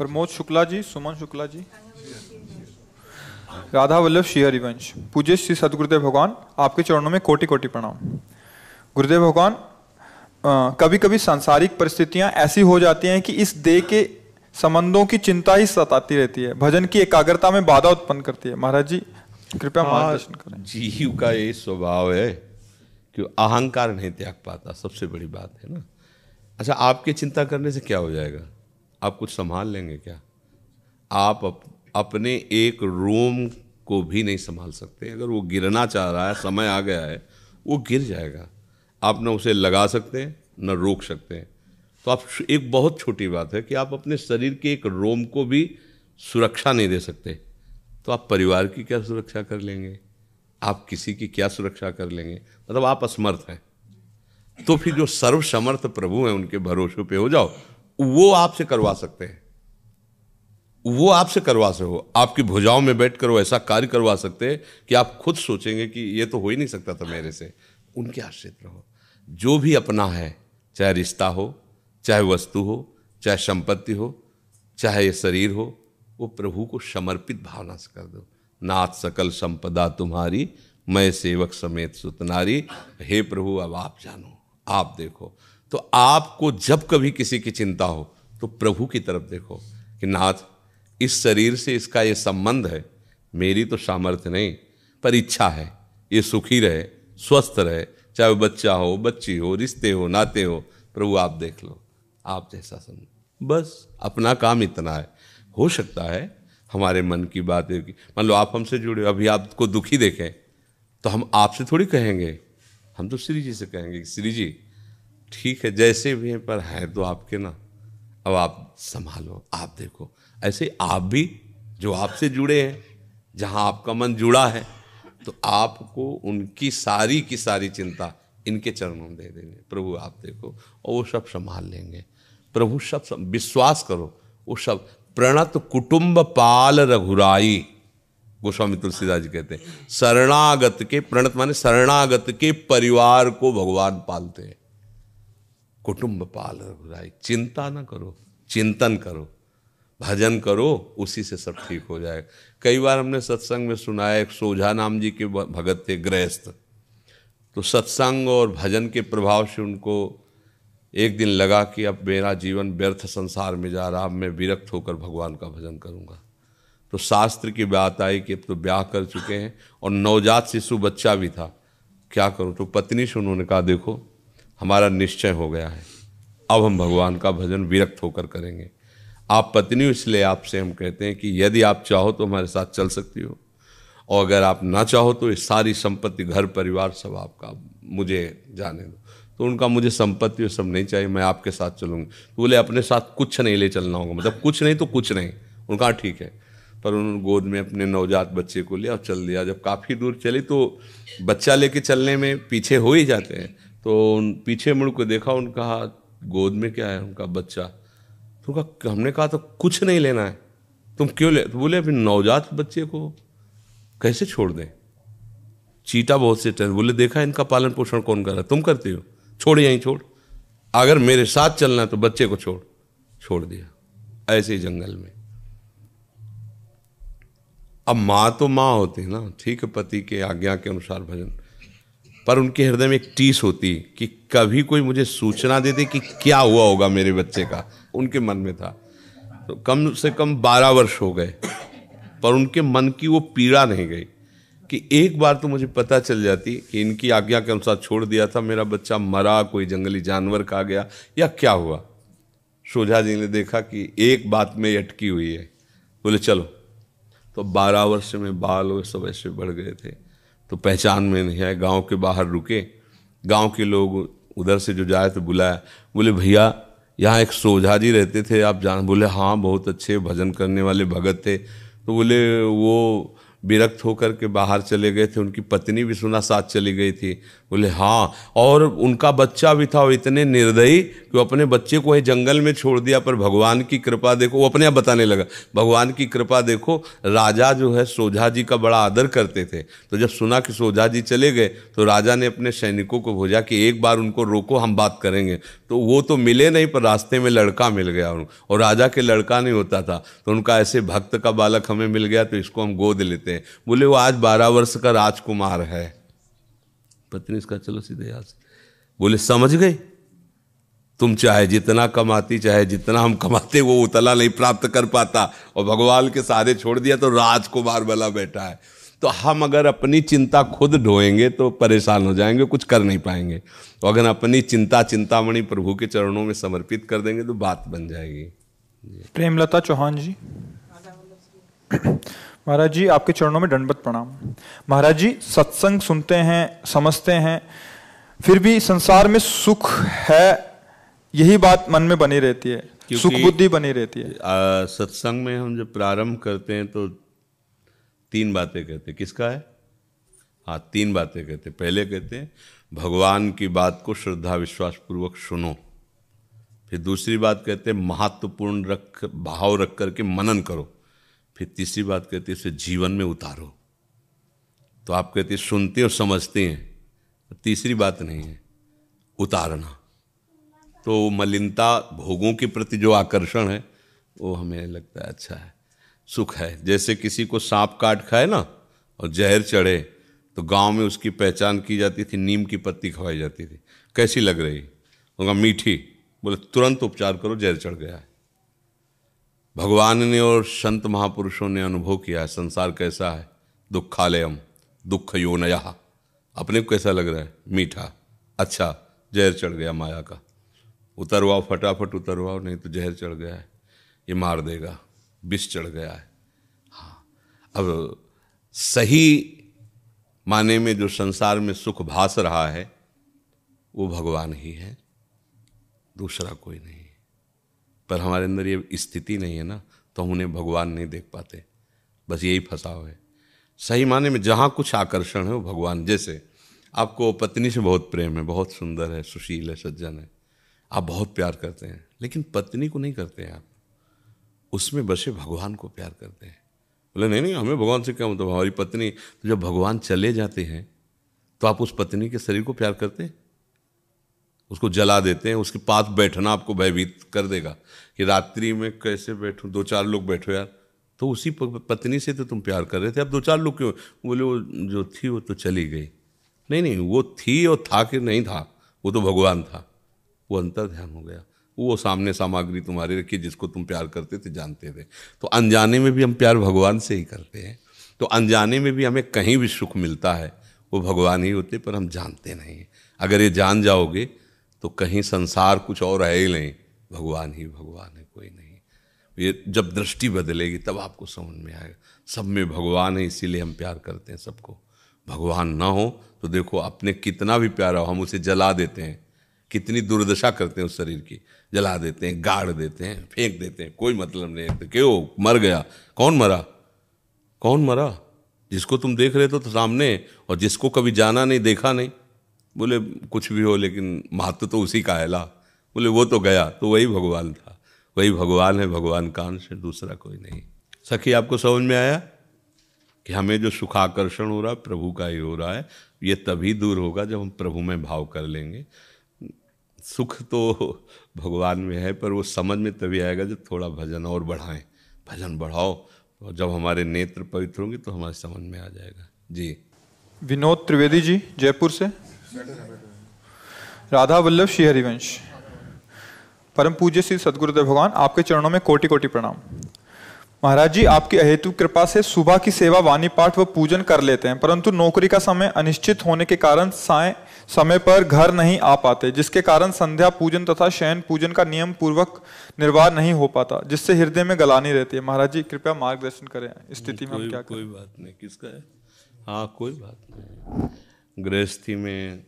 प्रमोद शुक्ला जी सुमन शुक्ला जी राधा वल्लभ श्री हरिवंश पूज्य श्री सदगुरुदेव भगवान आपके चरणों में कोटि कोटि प्रणाम गुरुदेव भगवान कभी कभी सांसारिक परिस्थितियां ऐसी हो जाती हैं कि इस देह के संबंधों की चिंता ही सताती रहती है भजन की एकाग्रता में बाधा उत्पन्न करती है महाराज जी कृपया हाँ, मार्गदर्शन करें जीव का ये स्वभाव है कि अहंकार नहीं त्याग पाता सबसे बड़ी बात है ना अच्छा आपके चिंता करने से क्या हो जाएगा आप कुछ संभाल लेंगे क्या आप अप, अपने एक रूम को भी नहीं संभाल सकते अगर वो गिरना चाह रहा है समय आ गया है वो गिर जाएगा आप ना उसे लगा सकते हैं न रोक सकते हैं तो आप एक बहुत छोटी बात है कि आप अपने शरीर के एक रोम को भी सुरक्षा नहीं दे सकते तो आप परिवार की क्या सुरक्षा कर लेंगे आप किसी की क्या सुरक्षा कर लेंगे मतलब आप असमर्थ हैं तो फिर जो सर्वसमर्थ प्रभु हैं उनके भरोसे पे हो जाओ वो आपसे करवा सकते हैं वो आपसे करवा सको आपकी भुजाओं में बैठ कर वो ऐसा कार्य करवा सकते हैं कि आप खुद सोचेंगे कि ये तो हो ही नहीं सकता था मेरे से उनके आश्रित रहो जो भी अपना है चाहे रिश्ता हो चाहे वस्तु हो चाहे संपत्ति हो चाहे ये शरीर हो वो प्रभु को समर्पित भावना से कर दो नाथ सकल संपदा तुम्हारी मैं सेवक समेत सुतनारी हे प्रभु अब आप जानो आप देखो तो आपको जब कभी किसी की चिंता हो तो प्रभु की तरफ देखो कि नाथ इस शरीर से इसका ये संबंध है मेरी तो सामर्थ्य नहीं पर इच्छा है ये सुखी रहे स्वस्थ रहे चाहे बच्चा हो बच्ची हो रिश्ते हो नाते हो प्रभु आप देख लो आप जैसा समझो बस अपना काम इतना है हो सकता है हमारे मन की बात है मान लो आप हमसे जुड़े अभी आपको दुखी देखें तो हम आपसे थोड़ी कहेंगे हम तो श्री जी से कहेंगे श्री जी ठीक है जैसे भी हैं पर है तो आपके ना अब आप संभालो आप देखो ऐसे आप भी जो आपसे जुड़े हैं जहाँ आपका मन जुड़ा है तो आपको उनकी सारी की सारी चिंता इनके चरणों में दे देंगे प्रभु आप देखो और वो सब संभाल लेंगे प्रभु सब विश्वास करो वो सब प्रणत कुटुंब पाल रघुराई गोस्वामी तुलसीदास जी कहते हैं शरणागत के प्रणत माने शरणागत के परिवार को भगवान पालते हैं कुटुंब पाल रघुराई चिंता ना करो चिंतन करो भजन करो उसी से सब ठीक हो जाएगा कई बार हमने सत्संग में सुना है एक सोझा नाम जी के भगत थे गृहस्थ तो सत्संग और भजन के प्रभाव से उनको एक दिन लगा कि अब मेरा जीवन व्यर्थ संसार में जा रहा अब मैं विरक्त होकर भगवान का भजन करूँगा तो शास्त्र की बात आई कि अब तो ब्याह कर चुके हैं और नवजात शिशु बच्चा भी था क्या करूँ तो पत्नी से उन्होंने कहा देखो हमारा निश्चय हो गया है अब हम भगवान का भजन विरक्त होकर करेंगे आप पत्नी इसलिए आपसे हम कहते हैं कि यदि आप चाहो तो हमारे साथ चल सकती हो और अगर आप ना चाहो तो इस सारी संपत्ति घर परिवार सब आपका मुझे जाने दो तो उनका मुझे संपत्ति सब नहीं चाहिए मैं आपके साथ चलूँगी तो बोले अपने साथ कुछ नहीं ले चलना होगा मतलब कुछ नहीं तो कुछ नहीं उनका ठीक है पर उन्होंने गोद में अपने नवजात बच्चे को लिया और चल दिया जब काफ़ी दूर चली तो बच्चा लेके चलने में पीछे हो ही जाते हैं तो उन पीछे मुड़ को देखा उन कहा गोद में क्या है उनका बच्चा तो उनका हमने कहा तो कुछ नहीं लेना है तुम क्यों ले तो बोले अभी नवजात बच्चे को कैसे छोड़ दें चीटा बहुत से टेंस बोले देखा इनका पालन पोषण कौन कर रहा है तुम करते हो छोड़ यहीं छोड़ अगर मेरे साथ चलना है तो बच्चे को छोड़ छोड़ दिया ऐसे ही जंगल में अब माँ तो माँ होती है ना ठीक है पति के आज्ञा के अनुसार भजन पर उनके हृदय में एक टीस होती कि कभी कोई मुझे सूचना दे दे कि क्या हुआ होगा मेरे बच्चे का उनके मन में था तो कम से कम बारह वर्ष हो गए पर उनके मन की वो पीड़ा नहीं गई कि एक बार तो मुझे पता चल जाती कि इनकी आज्ञा के अनुसार छोड़ दिया था मेरा बच्चा मरा कोई जंगली जानवर खा गया या क्या हुआ सोझा जी ने देखा कि एक बात में अटकी हुई है बोले चलो तो बारह वर्ष में बाल वो सब ऐसे बढ़ गए थे तो पहचान में नहीं आए गांव के बाहर रुके गांव के लोग उधर से जो जाए तो बुलाया बोले भैया यहाँ एक सोझा जी रहते थे आप जान बोले हाँ बहुत अच्छे भजन करने वाले भगत थे तो बोले वो विरक्त होकर के बाहर चले गए थे उनकी पत्नी भी सुना साथ चली गई थी बोले हाँ और उनका बच्चा भी था वो इतने निर्दयी कि वो अपने बच्चे को वहीं जंगल में छोड़ दिया पर भगवान की कृपा देखो वो अपने आप बताने लगा भगवान की कृपा देखो राजा जो है सोझा जी का बड़ा आदर करते थे तो जब सुना कि सोझा जी चले गए तो राजा ने अपने सैनिकों को भोजा कि एक बार उनको रोको हम बात करेंगे तो वो तो मिले नहीं पर रास्ते में लड़का मिल गया और राजा के लड़का नहीं होता था तो उनका ऐसे भक्त का बालक हमें मिल गया तो इसको हम गोद लेते हैं बोले वो आज बारह वर्ष का राजकुमार है पत्नी इसका चलो सीधे यहाँ से बोले समझ गए तुम चाहे जितना कमाती चाहे जितना हम कमाते वो उतला नहीं प्राप्त कर पाता और भगवान के सहारे छोड़ दिया तो राजकुमार वाला बैठा है तो हम अगर अपनी चिंता खुद ढोएंगे तो परेशान हो जाएंगे कुछ कर नहीं पाएंगे तो अगर अपनी चिंता चिंतामणि प्रभु के चरणों में समर्पित कर देंगे तो बात बन जाएगी प्रेमलता चौहान जी महाराज जी आपके चरणों में दंडवत प्रणाम महाराज जी सत्संग सुनते हैं समझते हैं फिर भी संसार में सुख है यही बात मन में बनी रहती है सुख बुद्धि बनी रहती है सत्संग में हम जब प्रारंभ करते हैं तो तीन बातें कहते किसका है हाँ तीन बातें कहते पहले कहते हैं भगवान की बात को श्रद्धा विश्वास पूर्वक सुनो फिर दूसरी बात कहते हैं महत्वपूर्ण रख भाव रख करके मनन करो फिर तीसरी बात कहते हैं इसे जीवन में उतारो तो आप कहते सुनते और समझते हैं तीसरी बात नहीं है उतारना तो मलिनता भोगों के प्रति जो आकर्षण है वो हमें लगता है अच्छा है सुख है जैसे किसी को सांप काट खाए ना और जहर चढ़े तो गांव में उसकी पहचान की जाती थी नीम की पत्ती खवाई जाती थी कैसी लग रही उनका मीठी बोले तुरंत उपचार करो जहर चढ़ गया है भगवान ने और संत महापुरुषों ने अनुभव किया है संसार कैसा है दुखालयम दुख नया अपने को कैसा लग रहा है मीठा अच्छा जहर चढ़ गया माया का उतरवाओ फटाफट उतरवाओ नहीं तो जहर चढ़ गया है ये मार देगा विष चढ़ गया है हाँ अब सही माने में जो संसार में सुख भास रहा है वो भगवान ही है दूसरा कोई नहीं पर हमारे अंदर ये स्थिति नहीं है ना तो हम उन्हें भगवान नहीं देख पाते बस यही फंसाव है सही माने में जहाँ कुछ आकर्षण है वो भगवान जैसे आपको पत्नी से बहुत प्रेम है बहुत सुंदर है सुशील है सज्जन है आप बहुत प्यार करते हैं लेकिन पत्नी को नहीं करते हैं आप उसमें बसे भगवान को प्यार करते हैं बोले नहीं नहीं हमें भगवान से क्या मतलब हमारी पत्नी तो जब भगवान चले जाते हैं तो आप उस पत्नी के शरीर को प्यार करते हैं उसको जला देते हैं उसके पास बैठना आपको भयभीत कर देगा कि रात्रि में कैसे बैठूं दो चार लोग बैठो यार तो उसी पत्नी से तो तुम प्यार कर रहे थे अब दो चार लोग क्यों बोले वो जो थी वो तो चली गई नहीं नहीं वो थी और था कि नहीं था वो तो भगवान था वो अंतर ध्यान हो गया वो सामने सामग्री तुम्हारी रखी जिसको तुम प्यार करते थे जानते थे तो अनजाने में भी हम प्यार भगवान से ही करते हैं तो अनजाने में भी हमें कहीं भी सुख मिलता है वो भगवान ही होते पर हम जानते नहीं अगर ये जान जाओगे तो कहीं संसार कुछ और है ही नहीं भगवान ही भगवान है कोई नहीं ये जब दृष्टि बदलेगी तब आपको समझ में आएगा सब में भगवान है इसीलिए हम प्यार करते हैं सबको भगवान ना हो तो देखो अपने कितना भी प्यारा हो हम उसे जला देते हैं कितनी दुर्दशा करते हैं उस शरीर की जला देते हैं गाड़ देते हैं फेंक देते हैं कोई मतलब नहीं तो क्यों मर गया कौन मरा कौन मरा जिसको तुम देख रहे थे तो सामने और जिसको कभी जाना नहीं देखा नहीं बोले कुछ भी हो लेकिन महत्व तो उसी का है ला बोले वो तो गया तो वही भगवान था वही भगवान है भगवान कान से है दूसरा कोई नहीं सखी आपको समझ में आया कि हमें जो सुखाकर्षण हो रहा है प्रभु का ही हो रहा है ये तभी दूर होगा जब हम प्रभु में भाव कर लेंगे सुख तो भगवान में है पर वो समझ में तभी आएगा जब थोड़ा भजन और बढ़ाएं भजन बढ़ाओ और जब हमारे नेत्र पवित्र होंगे तो हमारे समझ में आ जाएगा जी विनोद त्रिवेदी जी जयपुर से राधा वल्लभ श्री हरिवंश परम पूज्य श्री सदगुरुदेव भगवान आपके चरणों में कोटि कोटि प्रणाम महाराज जी आपकी अहेतु कृपा से सुबह की सेवा वाणी पाठ व पूजन कर लेते हैं परंतु नौकरी का समय अनिश्चित होने के कारण साय समय पर घर नहीं आ पाते जिसके कारण संध्या पूजन तथा शयन पूजन का नियम पूर्वक निर्वाह नहीं हो पाता जिससे हृदय में गलानी रहती है महाराज जी कृपया मार्गदर्शन करें स्थिति में क्या कोई करें? बात नहीं किसका है हाँ कोई बात नहीं गृहस्थी में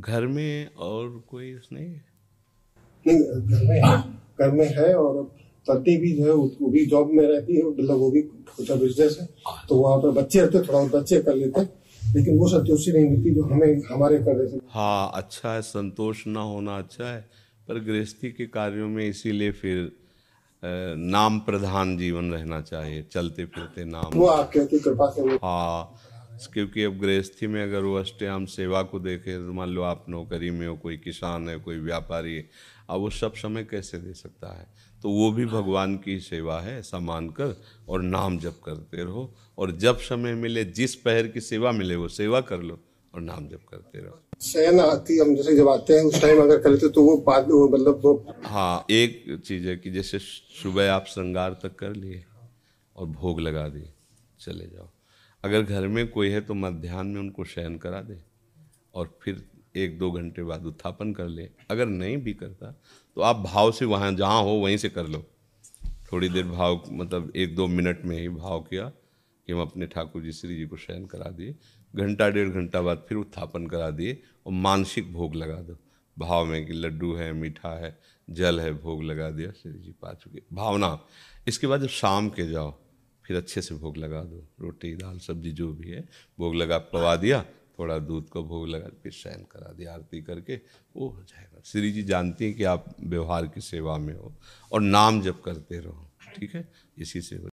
घर में और कोई नहीं घर में है घर में है और पति भी जो है वो भी जॉब में रहती है मतलब वो भी छोटा बिजनेस है तो वहाँ पर बच्चे रहते थोड़ा बच्चे कर लेते हैं लेकिन वो संतुष्टि नहीं मिलती जो हमें हमारे कर से हाँ अच्छा है संतोष ना होना अच्छा है पर गृहस्थी के कार्यों में इसीलिए फिर नाम प्रधान जीवन रहना चाहिए चलते फिरते नाम वो आप कहते कृपा से हाँ क्योंकि अब गृहस्थी में अगर वो अष्टे हम सेवा को देखे तो मान लो आप नौकरी में हो कोई किसान है कोई व्यापारी है अब वो सब समय कैसे दे सकता है तो वो भी भगवान की सेवा है ऐसा मानकर और नाम जप करते रहो और जब समय मिले जिस पहर की सेवा मिले वो सेवा कर लो और नाम जप करते रहो शयन आती हम जैसे जब आते हैं उस टाइम अगर करते तो वो बाद वो मतलब वो हाँ एक चीज है कि जैसे सुबह आप श्रृंगार तक कर लिए और भोग लगा दिए चले जाओ अगर घर में कोई है तो मध्यान्ह में उनको शयन करा दे और फिर एक दो घंटे बाद उत्थापन कर ले अगर नहीं भी करता तो आप भाव से वहाँ जहाँ हो वहीं से कर लो थोड़ी देर भाव मतलब एक दो मिनट में ही भाव किया कि हम अपने ठाकुर जी श्री जी को शयन करा दिए घंटा डेढ़ घंटा बाद फिर उत्थापन करा दिए और मानसिक भोग लगा दो भाव में कि लड्डू है मीठा है जल है भोग लगा दिया श्री जी पा चुके भावना इसके बाद जब शाम के जाओ फिर अच्छे से भोग लगा दो रोटी दाल सब्जी जो भी है भोग लगा पवा दिया थोड़ा दूध को भोग लगा फिर शयन करा दिया आरती करके वो हो जाएगा श्री जी जानती हैं कि आप व्यवहार की सेवा में हो और नाम जब करते रहो ठीक है इसी से